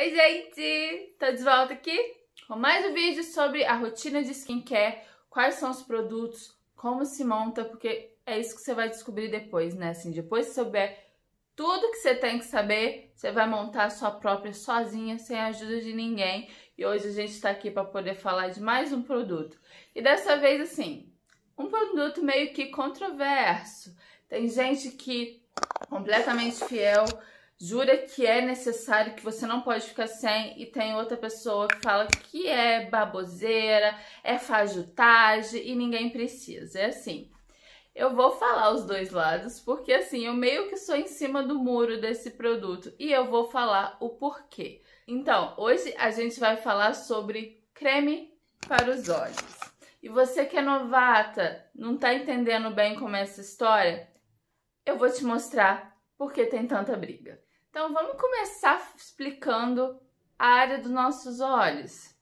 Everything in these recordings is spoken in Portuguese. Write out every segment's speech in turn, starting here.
Oi, gente! Tô de volta aqui com mais um vídeo sobre a rotina de skincare, quais são os produtos, como se monta, porque é isso que você vai descobrir depois, né? Assim, depois que souber tudo que você tem que saber, você vai montar a sua própria sozinha, sem a ajuda de ninguém. E hoje a gente tá aqui para poder falar de mais um produto. E dessa vez, assim, um produto meio que controverso. Tem gente que completamente fiel jura que é necessário, que você não pode ficar sem, e tem outra pessoa que fala que é baboseira, é fajutagem e ninguém precisa. É assim. Eu vou falar os dois lados, porque assim, eu meio que sou em cima do muro desse produto e eu vou falar o porquê. Então, hoje a gente vai falar sobre creme para os olhos. E você que é novata, não está entendendo bem como é essa história? Eu vou te mostrar porque tem tanta briga. Então vamos começar explicando a área dos nossos olhos.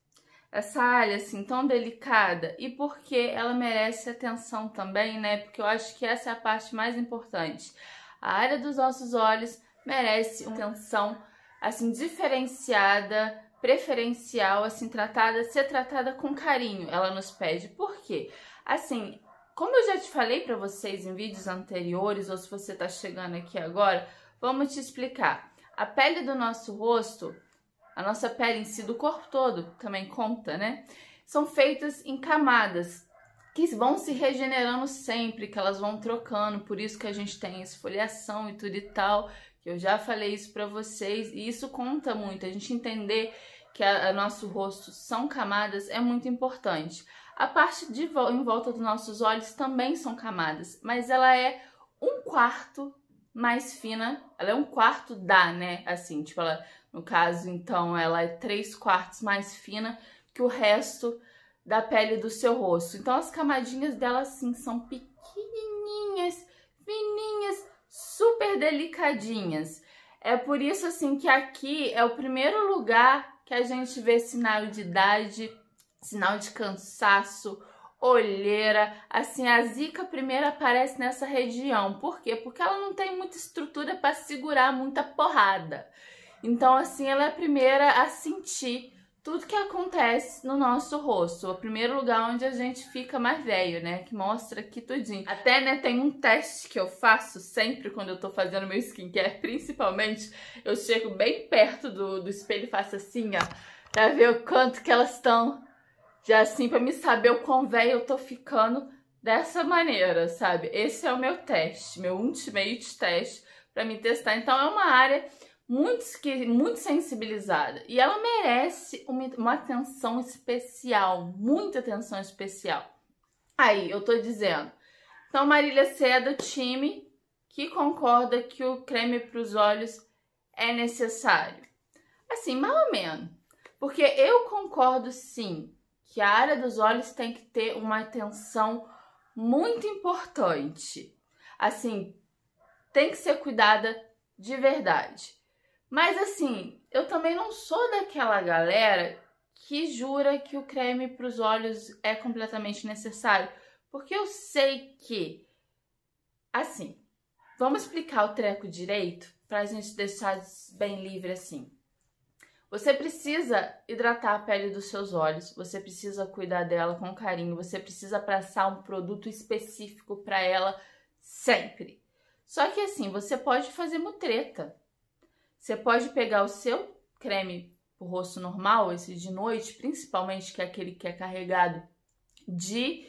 Essa área assim tão delicada e por que ela merece atenção também, né? Porque eu acho que essa é a parte mais importante. A área dos nossos olhos merece uma atenção assim diferenciada, preferencial, assim tratada, ser tratada com carinho. Ela nos pede por quê? Assim, como eu já te falei para vocês em vídeos anteriores ou se você está chegando aqui agora, Vamos te explicar. A pele do nosso rosto, a nossa pele em si, do corpo todo, também conta, né? São feitas em camadas que vão se regenerando sempre, que elas vão trocando, por isso que a gente tem esfoliação e tudo e tal, que eu já falei isso para vocês, e isso conta muito, a gente entender que a, a, nosso rosto são camadas é muito importante. A parte de em volta dos nossos olhos também são camadas, mas ela é um quarto mais fina. Ela é um quarto da, né? Assim, tipo, ela, no caso, então, ela é três quartos mais fina que o resto da pele do seu rosto. Então, as camadinhas dela, assim, são pequenininhas, fininhas, super delicadinhas. É por isso, assim, que aqui é o primeiro lugar que a gente vê sinal de idade, sinal de cansaço, olheira, assim, a zika primeiro aparece nessa região. Por quê? Porque ela não tem muita estrutura para segurar muita porrada. Então, assim, ela é a primeira a sentir tudo que acontece no nosso rosto. o primeiro lugar onde a gente fica mais velho, né? Que mostra aqui tudinho. Até, né, tem um teste que eu faço sempre quando eu tô fazendo meu skincare, principalmente. Eu chego bem perto do, do espelho e faço assim, ó, pra ver o quanto que elas estão já assim, pra me saber o quão velho eu tô ficando dessa maneira, sabe? Esse é o meu teste, meu ultimate teste para me testar. Então é uma área muito, muito sensibilizada e ela merece uma, uma atenção especial, muita atenção especial. Aí, eu tô dizendo. Então, Marília, você é do time que concorda que o creme para os olhos é necessário. Assim, mal ou menos. Porque eu concordo sim que a área dos olhos tem que ter uma atenção muito importante. Assim, tem que ser cuidada de verdade. Mas assim, eu também não sou daquela galera que jura que o creme para os olhos é completamente necessário, porque eu sei que assim, vamos explicar o treco direito para a gente deixar bem livre assim. Você precisa hidratar a pele dos seus olhos, você precisa cuidar dela com carinho, você precisa passar um produto específico para ela sempre. Só que assim, você pode fazer mutreta. Você pode pegar o seu creme pro rosto normal, esse de noite, principalmente que é aquele que é carregado de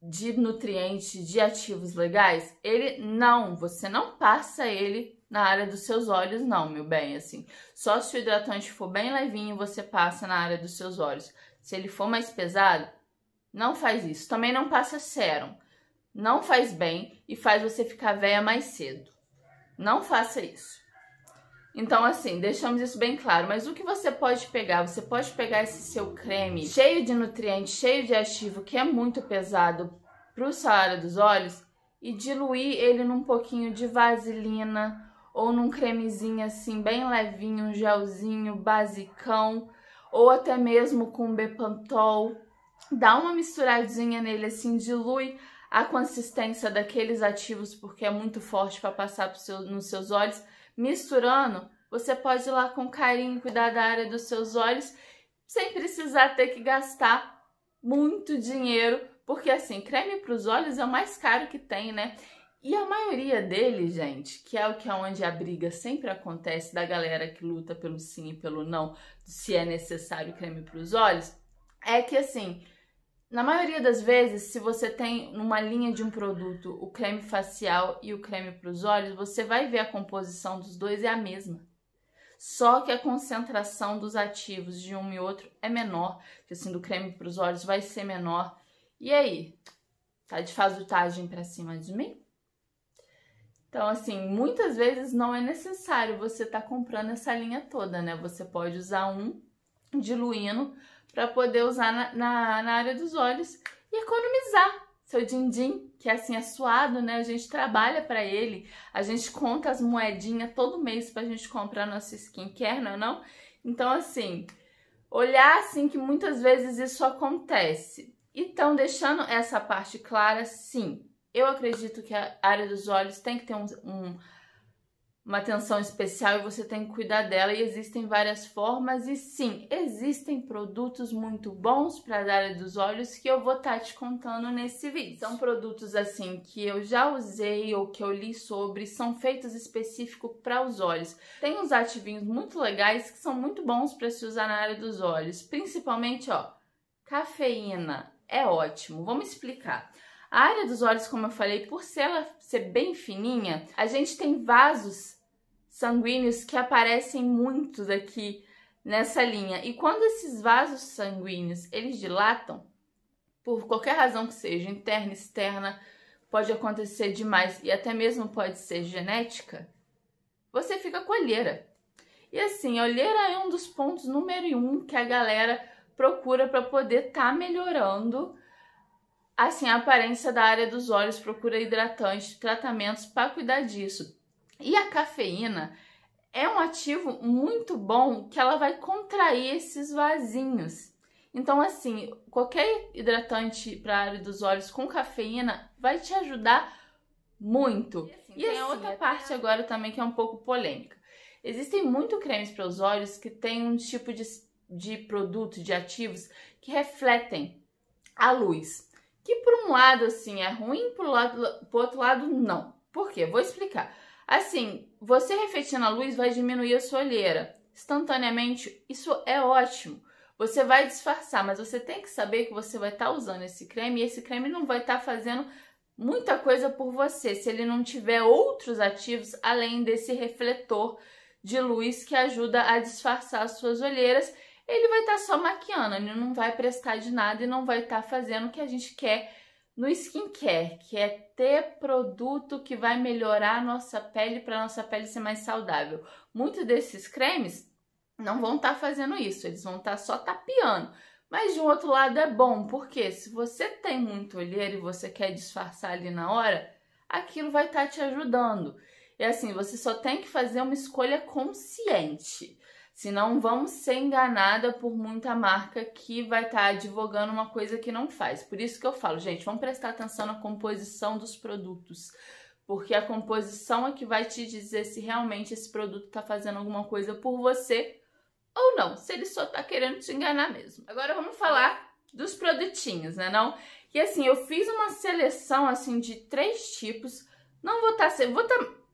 de nutrientes, de ativos legais, ele não, você não passa ele na área dos seus olhos, não, meu bem, assim. Só se o hidratante for bem levinho, você passa na área dos seus olhos. Se ele for mais pesado, não faz isso. Também não passa sérum. Não faz bem e faz você ficar velha mais cedo. Não faça isso. Então, assim, deixamos isso bem claro. Mas o que você pode pegar? Você pode pegar esse seu creme cheio de nutrientes, cheio de ativo, que é muito pesado para o área dos olhos, e diluir ele num pouquinho de vaselina, ou num cremezinho assim bem levinho, um gelzinho, basicão, ou até mesmo com Bepantol. Dá uma misturadinha nele assim, dilui a consistência daqueles ativos porque é muito forte para passar seu, nos seus olhos. Misturando, você pode ir lá com carinho cuidar da área dos seus olhos sem precisar ter que gastar muito dinheiro, porque assim, creme para os olhos é o mais caro que tem, né? E a maioria deles, gente, que é o que é onde a briga sempre acontece da galera que luta pelo sim e pelo não, se é necessário creme para os olhos, é que assim, na maioria das vezes, se você tem numa linha de um produto o creme facial e o creme para os olhos, você vai ver a composição dos dois é a mesma. Só que a concentração dos ativos de um e outro é menor, assim, do creme para os olhos vai ser menor. E aí? Tá de fazutagem para cima de mim? Então, assim, muitas vezes não é necessário você estar tá comprando essa linha toda, né? Você pode usar um diluindo para poder usar na, na, na, área dos olhos e economizar seu din-din, que é, assim é suado, né? A gente trabalha para ele, a gente conta as moedinhas todo mês para a gente comprar nossa skincare, não é não? Então, assim, olhar assim que muitas vezes isso acontece. Então, deixando essa parte clara, sim, eu acredito que a área dos olhos tem que ter um, um, uma atenção especial e você tem que cuidar dela. E existem várias formas, e sim, existem produtos muito bons para a área dos olhos que eu vou estar tá te contando nesse vídeo. São produtos assim que eu já usei ou que eu li sobre, são feitos específico para os olhos. Tem uns ativinhos muito legais que são muito bons para se usar na área dos olhos, principalmente ó, cafeína. É ótimo, vamos explicar. A área dos olhos, como eu falei, por ser ela ser bem fininha, a gente tem vasos sanguíneos que aparecem muito daqui nessa linha. E quando esses vasos sanguíneos, eles dilatam, por qualquer razão que seja, interna, externa, pode acontecer demais e até mesmo pode ser genética, você fica com olheira. E assim, olheira é um dos pontos número um que a galera procura para poder estar tá melhorando Assim, a aparência da área dos olhos procura hidratantes, tratamentos para cuidar disso. E a cafeína é um ativo muito bom que ela vai contrair esses vasinhos. Então, assim, qualquer hidratante para a área dos olhos com cafeína vai te ajudar muito. E, assim, e assim, outra é parte agora também que é um pouco polêmica. Existem muito cremes para os olhos que têm um tipo de, de produto, de ativos, que refletem a luz. Que por um lado, assim, é ruim, por, lado, por outro lado, não. Por quê? Vou explicar. Assim, você refletindo a luz vai diminuir a sua olheira. Instantaneamente, isso é ótimo. Você vai disfarçar, mas você tem que saber que você vai estar tá usando esse creme e esse creme não vai estar tá fazendo muita coisa por você se ele não tiver outros ativos além desse refletor de luz que ajuda a disfarçar as suas olheiras ele vai estar tá só maquiando, ele não vai prestar de nada e não vai estar tá fazendo o que a gente quer no skincare, que é ter produto que vai melhorar a nossa pele para nossa pele ser mais saudável. Muitos desses cremes não vão estar tá fazendo isso, eles vão estar tá só tapeando. Mas de um outro lado é bom, porque se você tem muito olheiro e você quer disfarçar ali na hora, aquilo vai estar tá te ajudando. E assim, você só tem que fazer uma escolha consciente. Senão vamos ser enganada por muita marca que vai estar tá advogando uma coisa que não faz. Por isso que eu falo, gente, vamos prestar atenção na composição dos produtos. Porque a composição é que vai te dizer se realmente esse produto está fazendo alguma coisa por você ou não. Se ele só está querendo te enganar mesmo. Agora vamos falar dos produtinhos, né não? E assim, eu fiz uma seleção assim de três tipos. Não vou estar... Tá, vou estar... Tá,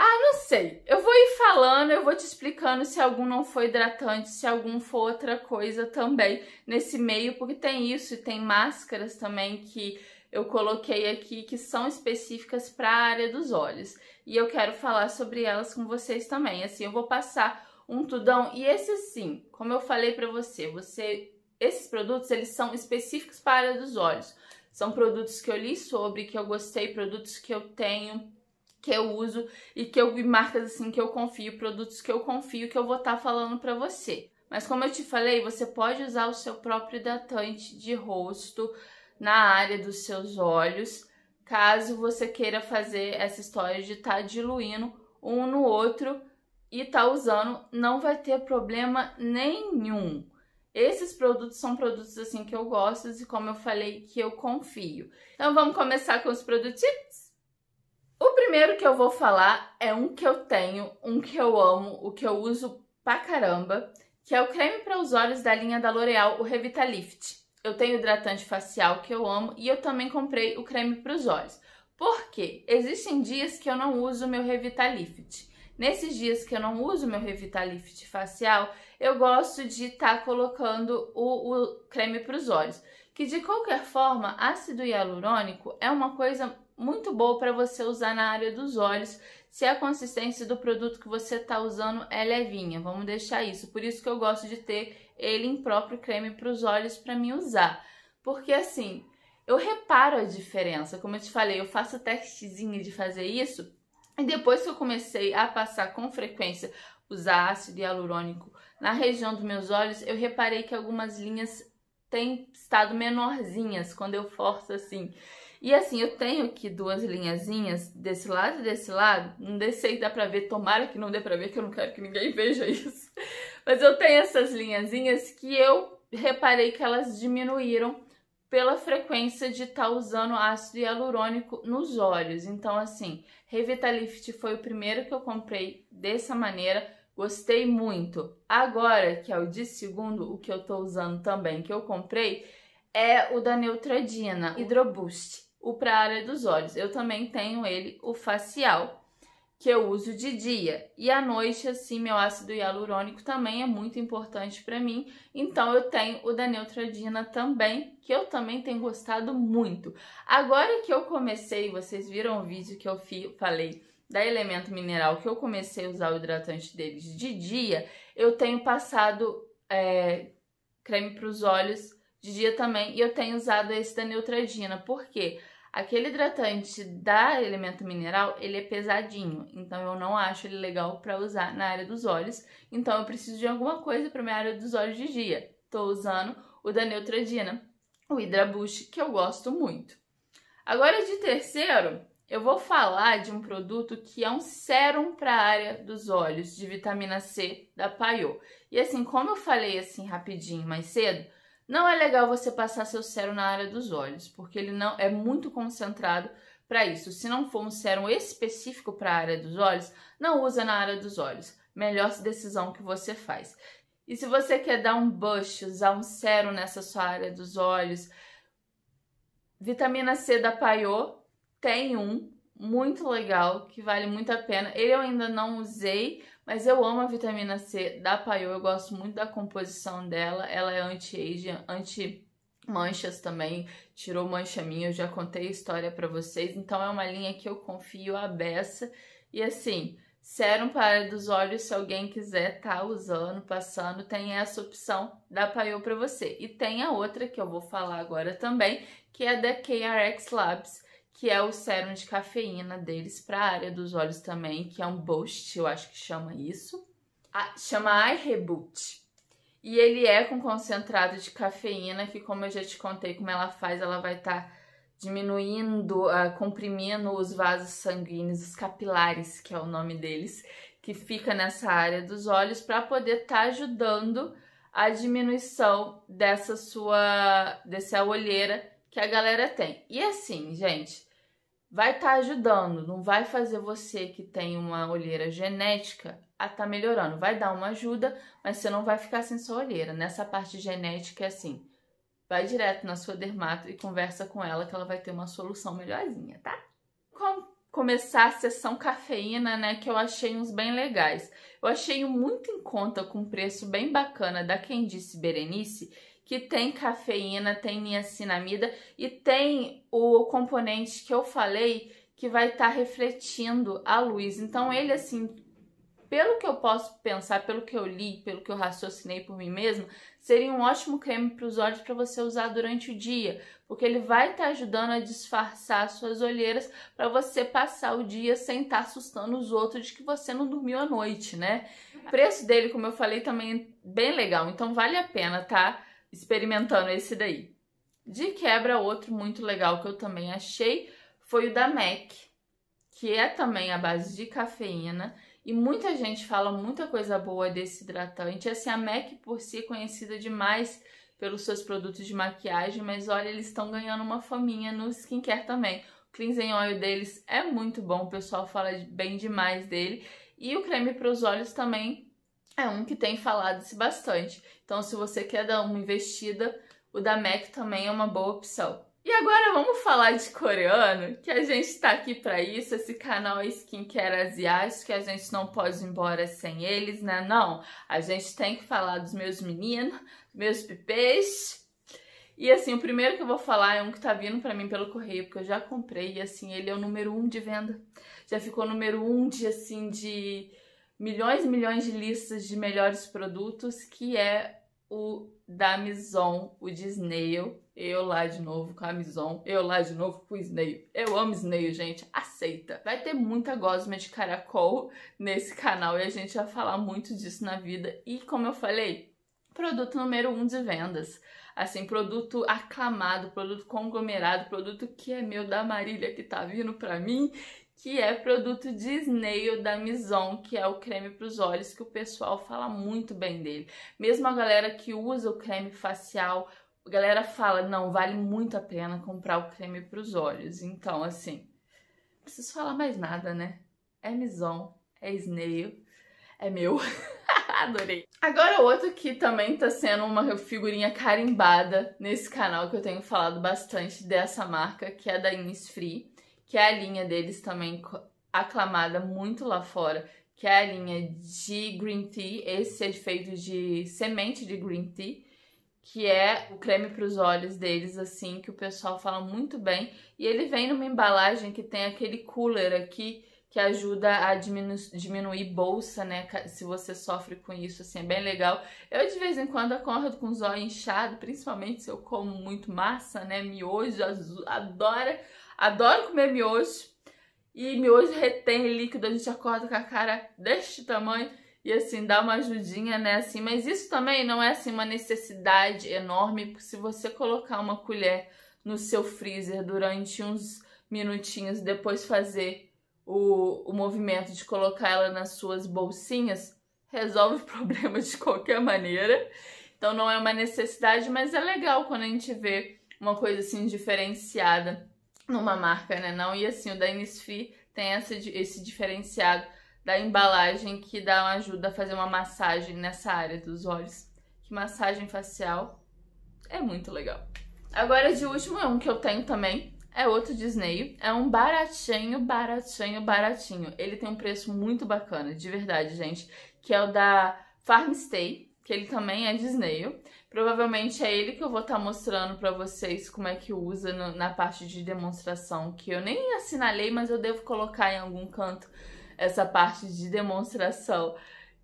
ah, não sei. Eu vou ir falando, eu vou te explicando se algum não foi hidratante, se algum for outra coisa também nesse meio, porque tem isso e tem máscaras também que eu coloquei aqui que são específicas para a área dos olhos. E eu quero falar sobre elas com vocês também. Assim, eu vou passar um tudão e esse sim, como eu falei para você, você esses produtos eles são específicos para a área dos olhos. São produtos que eu li sobre, que eu gostei, produtos que eu tenho que eu uso e que eu marcas assim que eu confio, produtos que eu confio que eu vou estar tá falando para você. Mas como eu te falei, você pode usar o seu próprio hidratante de rosto na área dos seus olhos, caso você queira fazer essa história de estar tá diluindo um no outro e tá usando, não vai ter problema nenhum. Esses produtos são produtos assim que eu gosto e como eu falei que eu confio. Então vamos começar com os produtos. O primeiro que eu vou falar é um que eu tenho, um que eu amo, o que eu uso pra caramba, que é o creme para os olhos da linha da L'Oreal, o Revitalift. Eu tenho hidratante facial que eu amo e eu também comprei o creme para os olhos. Por quê? Existem dias que eu não uso meu Revitalift. Nesses dias que eu não uso meu Revitalift facial, eu gosto de estar tá colocando o, o creme para os olhos. Que de qualquer forma, ácido hialurônico é uma coisa muito boa para você usar na área dos olhos, se a consistência do produto que você está usando é levinha. Vamos deixar isso. Por isso que eu gosto de ter ele em próprio creme para os olhos para mim usar. Porque assim, eu reparo a diferença. Como eu te falei, eu faço testezinho de fazer isso. E depois que eu comecei a passar com frequência usar ácido hialurônico na região dos meus olhos, eu reparei que algumas linhas tem estado menorzinhas quando eu forço assim. E assim, eu tenho aqui duas linhazinhas, desse lado e desse lado. Não sei se dá pra ver, tomara que não dê pra ver, que eu não quero que ninguém veja isso. Mas eu tenho essas linhazinhas que eu reparei que elas diminuíram pela frequência de estar tá usando ácido hialurônico nos olhos. Então, assim, Revitalift foi o primeiro que eu comprei dessa maneira. Gostei muito. Agora, que é o de segundo, o que eu tô usando também, que eu comprei, é o da Neutradina Hidroboost, o para área dos olhos. Eu também tenho ele, o facial, que eu uso de dia. E à noite, assim, meu ácido hialurônico também é muito importante para mim. Então eu tenho o da Neutradina também, que eu também tenho gostado muito. Agora que eu comecei, vocês viram o vídeo que eu falei da Elemento Mineral, que eu comecei a usar o hidratante deles de dia, eu tenho passado é, creme para os olhos de dia também e eu tenho usado esse da Neutradina. Por quê? Aquele hidratante da Elemento Mineral, ele é pesadinho, então eu não acho ele legal para usar na área dos olhos. Então eu preciso de alguma coisa para minha área dos olhos de dia. Tô usando o da Neutradina, o Hydra Boost, que eu gosto muito. Agora de terceiro, eu vou falar de um produto que é um sérum para a área dos olhos de vitamina C da Paiô. E assim, como eu falei assim rapidinho mais cedo, não é legal você passar seu sérum na área dos olhos, porque ele não é muito concentrado para isso. Se não for um sérum específico para a área dos olhos, não usa na área dos olhos. Melhor decisão que você faz. E se você quer dar um bush, usar um sérum nessa sua área dos olhos, vitamina C da Paiô tem um muito legal, que vale muito a pena. Ele eu ainda não usei, mas eu amo a vitamina C da Paiô, eu gosto muito da composição dela. Ela é anti age anti-manchas também, tirou mancha minha, eu já contei a história para vocês. Então é uma linha que eu confio a beça. E assim, sérum para dos olhos, se alguém quiser tá usando, passando, tem essa opção da Paiô para você. E tem a outra que eu vou falar agora também, que é da KRX Labs que é o sérum de cafeína deles para a área dos olhos também, que é um boost, eu acho que chama isso. chama Eye Reboot. E ele é com concentrado de cafeína, que como eu já te contei como ela faz, ela vai estar tá diminuindo, uh, comprimindo os vasos sanguíneos, os capilares, que é o nome deles, que fica nessa área dos olhos, para poder estar tá ajudando a diminuição dessa sua, dessa olheira que a galera tem. E assim, gente, vai estar tá ajudando, não vai fazer você que tem uma olheira genética a estar tá melhorando. Vai dar uma ajuda, mas você não vai ficar sem sua olheira. Nessa parte genética é assim. Vai direto na sua dermato e conversa com ela que ela vai ter uma solução melhorzinha, tá? Como começar a sessão cafeína, né, que eu achei uns bem legais. Eu achei muito em conta com um preço bem bacana da Quem Disse Berenice, que tem cafeína, tem niacinamida e tem o componente que eu falei que vai estar tá refletindo a luz. Então ele assim, pelo que eu posso pensar, pelo que eu li, pelo que eu raciocinei por mim mesmo, seria um ótimo creme para os olhos para você usar durante o dia, porque ele vai estar tá ajudando a disfarçar suas olheiras para você passar o dia sem estar tá assustando os outros de que você não dormiu à noite, né? O preço dele, como eu falei, também é bem legal, então vale a pena, tá? experimentando esse daí. De quebra, outro muito legal que eu também achei foi o da MAC, que é também a base de cafeína. E muita gente fala muita coisa boa desse hidratante. Assim, a MAC por si é conhecida demais pelos seus produtos de maquiagem, mas olha, eles estão ganhando uma faminha no skincare também. O cleansing oil deles é muito bom, o pessoal fala bem demais dele. E o creme para os olhos também é um que tem falado-se bastante. Então, se você quer dar uma investida, o da MAC também é uma boa opção. E agora vamos falar de coreano, que a gente está aqui para isso. Esse canal é skincare asiático, a gente não pode ir embora sem eles, né? Não, a gente tem que falar dos meus meninos, meus pipês. E assim, o primeiro que eu vou falar é um que tá vindo para mim pelo correio, porque eu já comprei, e assim, ele é o número um de venda. Já ficou número um de, assim, de milhões e milhões de listas de melhores produtos, que é o da Amazon, o de Snail. Eu lá de novo com a Amazon, eu lá de novo com o Snail. Eu amo Snail, gente, aceita. Vai ter muita gosma de caracol nesse canal e a gente vai falar muito disso na vida. E como eu falei, produto número um de vendas. Assim, produto aclamado, produto conglomerado, produto que é meu da Marília que tá vindo pra mim que é produto de da Mison, que é o creme para os olhos, que o pessoal fala muito bem dele. Mesmo a galera que usa o creme facial, a galera fala, não, vale muito a pena comprar o creme para os olhos. Então, assim, não preciso falar mais nada, né? É Mison, é Snail, é meu. Adorei. Agora outro que também tá sendo uma figurinha carimbada nesse canal que eu tenho falado bastante dessa marca, que é da Innisfree que é a linha deles também aclamada muito lá fora, que é a linha de green tea. Esse é feito de semente de green tea, que é o creme para os olhos deles, assim, que o pessoal fala muito bem. E ele vem numa embalagem que tem aquele cooler aqui que ajuda a diminu diminuir bolsa, né? Se você sofre com isso, assim, é bem legal. Eu de vez em quando acordo com os olhos inchados, principalmente se eu como muito massa, né? Miojo, azul, adora Adoro comer miojo. E miojo retém líquido, a gente acorda com a cara deste tamanho e assim dá uma ajudinha, né? Assim, mas isso também não é assim uma necessidade enorme, se você colocar uma colher no seu freezer durante uns minutinhos, depois fazer o, o movimento de colocar ela nas suas bolsinhas, resolve o problema de qualquer maneira. Então não é uma necessidade, mas é legal quando a gente vê uma coisa assim diferenciada numa marca, né? Não. E assim, o da Innisfree tem esse diferenciado da embalagem que dá ajuda a fazer uma massagem nessa área dos olhos. Que massagem facial é muito legal. Agora, de último, é um que eu tenho também. É outro Disney. É um baratinho, baratinho, baratinho. Ele tem um preço muito bacana, de verdade, gente. Que é o da Farmstay, que ele também é Disney. Provavelmente é ele que eu vou estar tá mostrando pra vocês como é que usa no, na parte de demonstração, que eu nem assinalei, mas eu devo colocar em algum canto essa parte de demonstração.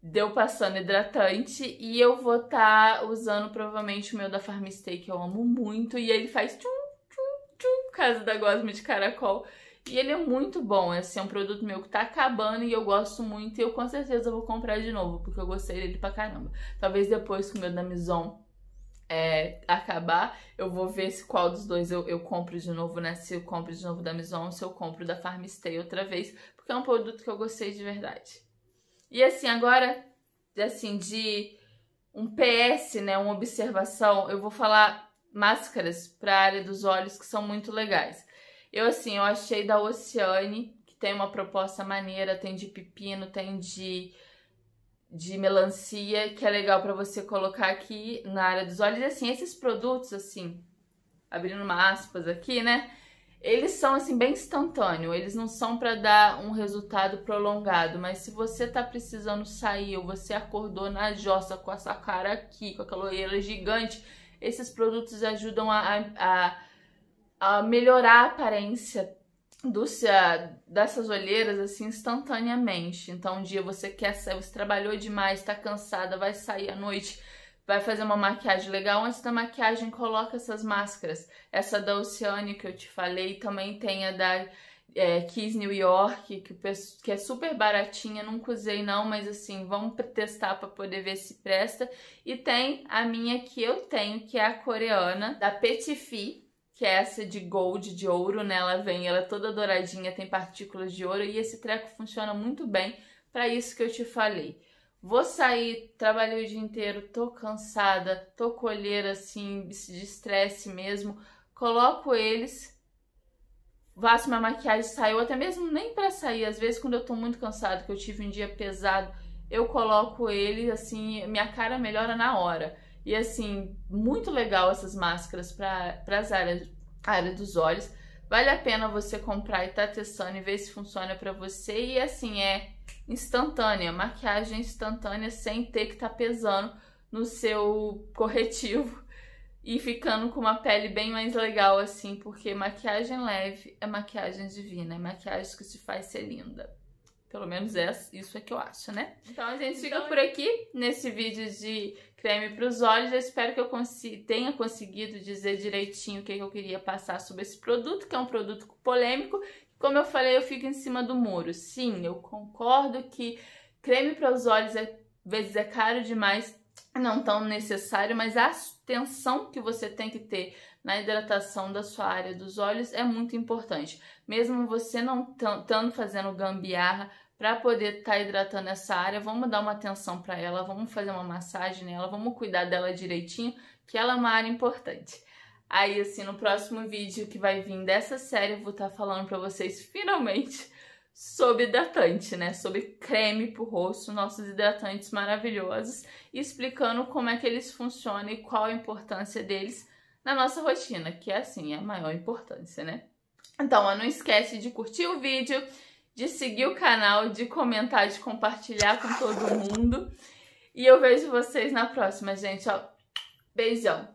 Deu passando hidratante e eu vou estar tá usando provavelmente o meu da Farmistay, que eu amo muito, e ele faz tchum, tchum, tchum, caso da gosma de caracol. E ele é muito bom, é, assim, é um produto meu que tá acabando e eu gosto muito e eu com certeza vou comprar de novo, porque eu gostei dele pra caramba. Talvez depois com o meu da Mison é, acabar, eu vou ver se qual dos dois eu, eu, compro de novo, né? Se eu compro de novo da Amazon, se eu compro da Farmstay outra vez, porque é um produto que eu gostei de verdade. E assim, agora, assim, de um PS, né? Uma observação, eu vou falar máscaras para a área dos olhos que são muito legais. Eu, assim, eu achei da Oceane, que tem uma proposta maneira, tem de pepino, tem de de melancia que é legal para você colocar aqui na área dos olhos. E assim, esses produtos, assim, abrindo uma aspas aqui, né? Eles são assim bem instantâneo, eles não são para dar um resultado prolongado, mas se você tá precisando sair ou você acordou na jossa com essa cara aqui, com aquela olheira gigante, esses produtos ajudam a, a, a melhorar a aparência dos, dessas olheiras assim instantaneamente. Então, um dia você quer sair, você trabalhou demais, tá cansada, vai sair à noite, vai fazer uma maquiagem legal. Antes da maquiagem, coloca essas máscaras. Essa da Oceane que eu te falei, também tem a da é, Kiss New York, que, que é super baratinha, nunca usei não, mas assim, vamos testar para poder ver se presta. E tem a minha que eu tenho, que é a coreana, da Petit Fee que é essa de gold, de ouro, né? Ela vem, ela é toda douradinha, tem partículas de ouro e esse treco funciona muito bem para isso que eu te falei. Vou sair, trabalhei o dia inteiro, tô cansada, tô colher assim, de estresse mesmo. Coloco eles, faço minha maquiagem, saio, até mesmo nem para sair, às vezes quando eu tô muito cansada, que eu tive um dia pesado, eu coloco ele assim, minha cara melhora na hora. E assim, muito legal essas máscaras para as áreas área dos olhos. Vale a pena você comprar e tá testando e ver se funciona para você. E assim, é instantânea, maquiagem instantânea sem ter que estar tá pesando no seu corretivo e ficando com uma pele bem mais legal assim, porque maquiagem leve é maquiagem divina, é maquiagem que te faz ser linda. Pelo menos é, isso é que eu acho, né? Então a gente então, fica por aqui nesse vídeo de creme para os olhos. Eu espero que eu tenha conseguido dizer direitinho o que, que eu queria passar sobre esse produto, que é um produto polêmico. Como eu falei, eu fico em cima do muro. Sim, eu concordo que creme para os olhos é, vezes é caro demais, não tão necessário, mas a atenção que você tem que ter na hidratação da sua área dos olhos é muito importante. Mesmo você não estando fazendo gambiarra, para poder estar tá hidratando essa área, vamos dar uma atenção para ela, vamos fazer uma massagem nela, vamos cuidar dela direitinho, que ela é uma área importante. Aí, assim, no próximo vídeo que vai vir dessa série, eu vou estar tá falando para vocês finalmente sobre hidratante, né? Sobre creme pro rosto, nossos hidratantes maravilhosos, explicando como é que eles funcionam e qual a importância deles na nossa rotina, que assim, é assim, a maior importância, né? Então, ó, não esquece de curtir o vídeo de seguir o canal, de comentar, de compartilhar com todo mundo. E eu vejo vocês na próxima, gente. Ó, beijão!